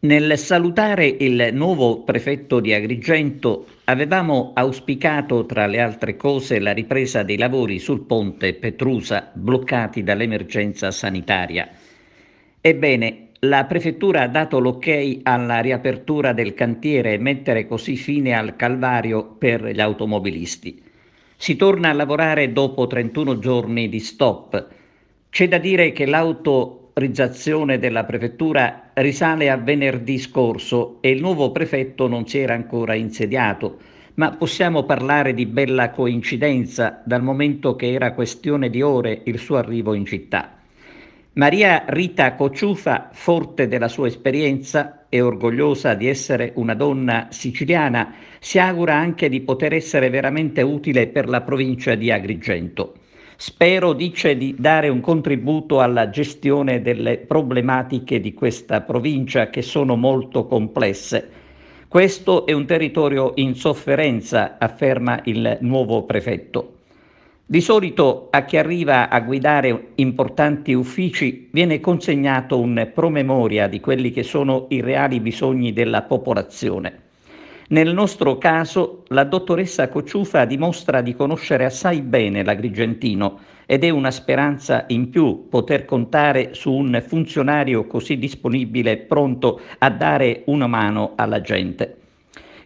Nel salutare il nuovo prefetto di Agrigento avevamo auspicato tra le altre cose la ripresa dei lavori sul ponte Petrusa bloccati dall'emergenza sanitaria. Ebbene, la prefettura ha dato l'ok alla riapertura del cantiere e mettere così fine al calvario per gli automobilisti. Si torna a lavorare dopo 31 giorni di stop. C'è da dire che l'autorizzazione della prefettura risale a venerdì scorso e il nuovo prefetto non si era ancora insediato, ma possiamo parlare di bella coincidenza dal momento che era questione di ore il suo arrivo in città. Maria Rita Cocciufa, forte della sua esperienza e orgogliosa di essere una donna siciliana, si augura anche di poter essere veramente utile per la provincia di Agrigento. Spero, dice, di dare un contributo alla gestione delle problematiche di questa provincia che sono molto complesse. Questo è un territorio in sofferenza, afferma il nuovo prefetto. Di solito a chi arriva a guidare importanti uffici viene consegnato un promemoria di quelli che sono i reali bisogni della popolazione. Nel nostro caso la dottoressa Cocciufa dimostra di conoscere assai bene l'agrigentino ed è una speranza in più poter contare su un funzionario così disponibile e pronto a dare una mano alla gente.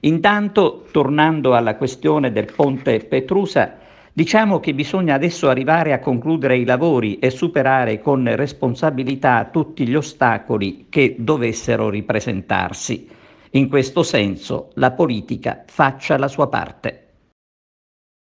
Intanto, tornando alla questione del ponte Petrusa, diciamo che bisogna adesso arrivare a concludere i lavori e superare con responsabilità tutti gli ostacoli che dovessero ripresentarsi. In questo senso la politica faccia la sua parte.